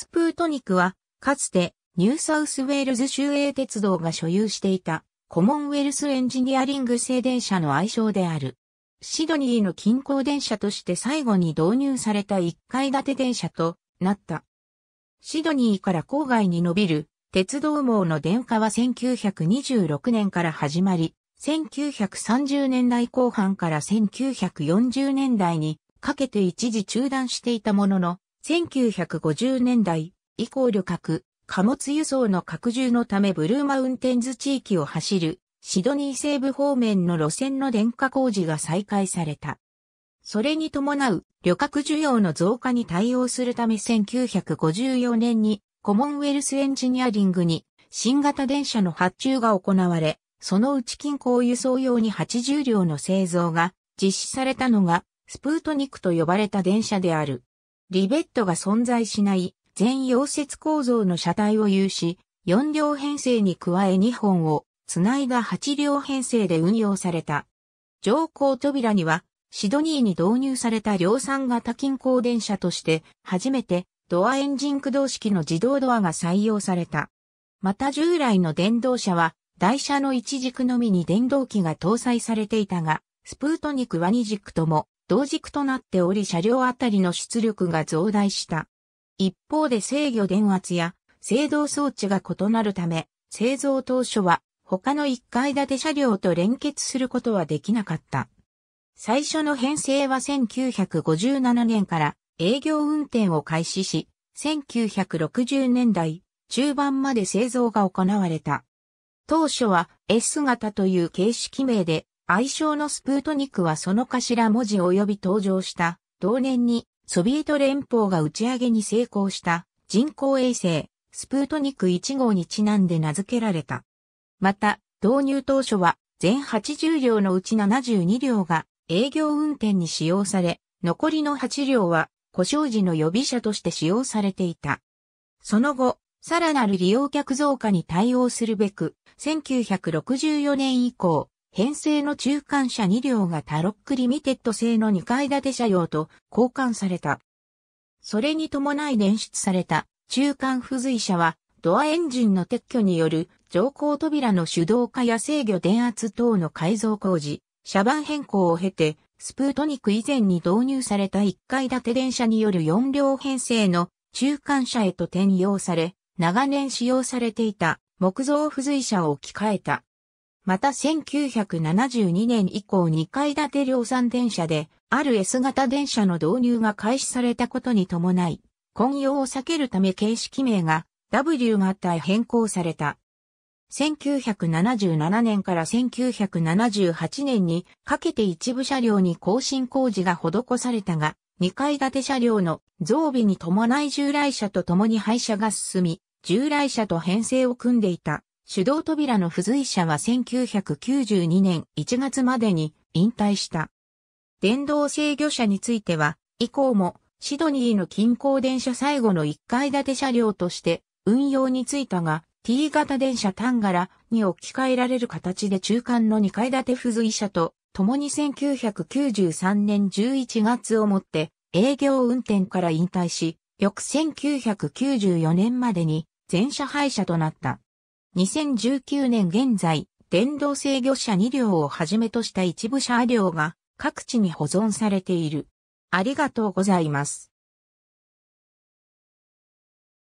スプートニクは、かつてニューサウスウェールズ州営鉄道が所有していたコモンウェルスエンジニアリング製電車の愛称である。シドニーの近郊電車として最後に導入された1階建て電車となった。シドニーから郊外に伸びる鉄道網の電化は1926年から始まり、1930年代後半から1940年代にかけて一時中断していたものの、1950年代以降旅客、貨物輸送の拡充のためブルーマウンテンズ地域を走るシドニー西部方面の路線の電化工事が再開された。それに伴う旅客需要の増加に対応するため1954年にコモンウェルスエンジニアリングに新型電車の発注が行われ、そのうち近郊輸送用に80両の製造が実施されたのがスプートニクと呼ばれた電車である。リベットが存在しない全溶接構造の車体を有し、4両編成に加え2本を繋いだ8両編成で運用された。乗降扉には、シドニーに導入された量産型近郊電車として、初めてドアエンジン駆動式の自動ドアが採用された。また従来の電動車は、台車の一軸のみに電動機が搭載されていたが、スプートニクは二軸とも同軸となっており車両あたりの出力が増大した。一方で制御電圧や制動装置が異なるため、製造当初は他の1階建て車両と連結することはできなかった。最初の編成は1957年から営業運転を開始し、1960年代中盤まで製造が行われた。当初は S 型という形式名で愛称のスプートニクはその頭文字及び登場した。同年にソビエト連邦が打ち上げに成功した人工衛星スプートニク1号にちなんで名付けられた。また、導入当初は全80両のうち72両が営業運転に使用され、残りの8両は故障時の予備車として使用されていた。その後、さらなる利用客増加に対応するべく、1964年以降、編成の中間車2両がタロックリミテッド製の2階建て車用と交換された。それに伴い電出された中間付随車はドアエンジンの撤去による乗降扉の手動化や制御電圧等の改造工事、車番変更を経て、スプートニク以前に導入された1階建て電車による4両編成の中間車へと転用され、長年使用されていた木造付随車を置き換えた。また1972年以降2階建て量産電車で、ある S 型電車の導入が開始されたことに伴い、混用を避けるため形式名が W 型へ変更された。1977年から1978年にかけて一部車両に更新工事が施されたが、2階建て車両の増備に伴い従来車と共に廃車が進み、従来車と編成を組んでいた。手動扉の付随車は1992年1月までに引退した。電動制御車については、以降もシドニーの近郊電車最後の1階建て車両として運用についたが、T 型電車タンガラに置き換えられる形で中間の2階建て付随車と共に1993年11月をもって営業運転から引退し、翌1994年までに全車廃車となった。2019年現在、電動制御車2両をはじめとした一部車両が各地に保存されている。ありがとうございます。